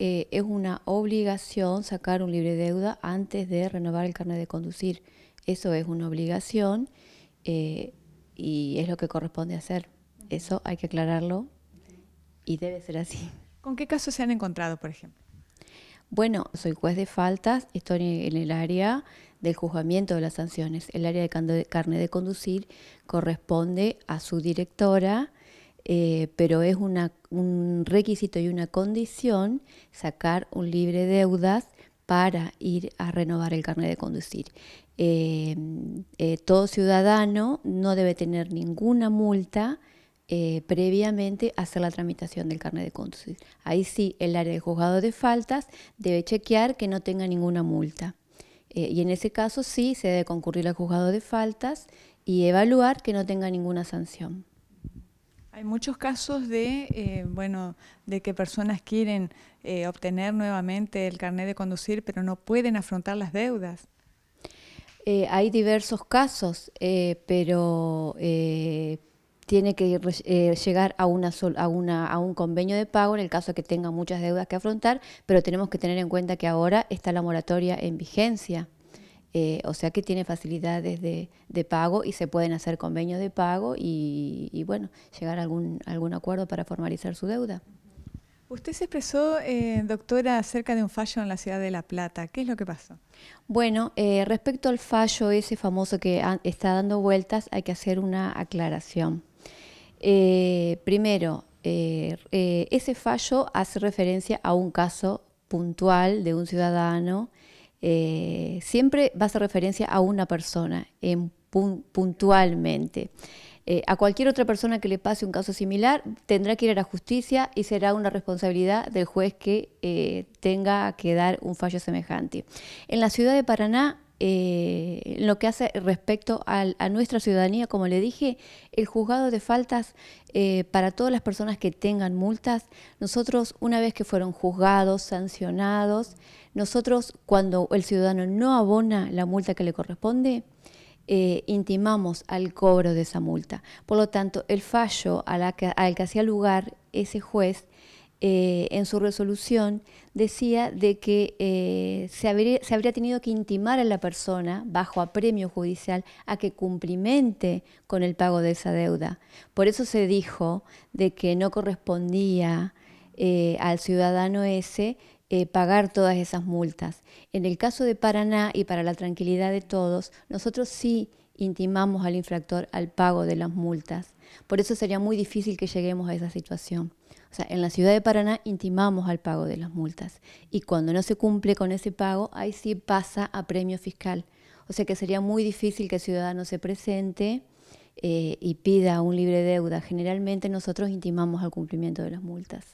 Eh, es una obligación sacar un libre deuda antes de renovar el carnet de conducir. Eso es una obligación eh, y es lo que corresponde hacer. Eso hay que aclararlo y debe ser así. ¿Con qué casos se han encontrado, por ejemplo? Bueno, soy juez de faltas, estoy en el área del juzgamiento de las sanciones. El área de carnet de conducir corresponde a su directora, eh, pero es un requisito y una condición sacar un libre deudas para ir a renovar el carnet de conducir. Eh, eh, todo ciudadano no debe tener ninguna multa previamente previamente hacer la tramitación del carnet de conducir. Ahí sí, el área de juzgado de faltas debe chequear que no tenga ninguna multa. y en ese caso sí, se debe concurrir al juzgado de faltas y evaluar que no tenga ninguna sanción. Hay muchos casos de, eh, bueno, de que personas quieren eh, obtener nuevamente el carnet de conducir, pero no pueden afrontar las deudas. Eh, hay diversos casos, pero tiene que llegar a, una a, a un convenio de pago en el caso de que tenga muchas deudas que afrontar, pero tenemos que tener en cuenta que ahora está la moratoria en vigencia. Eh, o sea que tiene facilidades de, pago y se pueden hacer convenios de pago y, bueno, llegar a algún, algún acuerdo para formalizar su deuda. Usted se expresó, eh, doctora, acerca de un fallo en la ciudad de La Plata. ¿Qué es lo que pasó? Bueno, eh, respecto al fallo ese famoso que está dando vueltas, hay que hacer una aclaración. primero, ese fallo hace referencia a un caso puntual de un ciudadano eh, siempre va a hacer referencia a una persona en, puntualmente. Eh, a cualquier otra persona que le pase un caso similar tendrá que ir a la justicia y será una responsabilidad del juez que eh, tenga que dar un fallo semejante. En la ciudad de Paraná eh, lo que hace respecto a, nuestra ciudadanía, como le dije, el juzgado de faltas eh, para todas las personas que tengan multas, nosotros una vez que fueron juzgados, sancionados, nosotros cuando el ciudadano no abona la multa que le corresponde, eh, intimamos al cobro de esa multa. Por lo tanto, el fallo al que hacía lugar ese juez eh, en su resolución decía de que eh, se, habría, tenido que intimar a la persona bajo apremio judicial a que cumplimente con el pago de esa deuda. Por eso se dijo de que no correspondía eh, al ciudadano ese pagar todas esas multas. En el caso de Paraná y para la tranquilidad de todos, nosotros sí intimamos al infractor al pago de las multas. Por eso sería muy difícil que lleguemos a esa situación. O sea, en la ciudad de Paraná intimamos al pago de las multas y cuando no se cumple con ese pago, ahí sí pasa a premio fiscal. O sea que sería muy difícil que el ciudadano se presente eh, y pida un libre deuda. Generalmente nosotros intimamos al cumplimiento de las multas.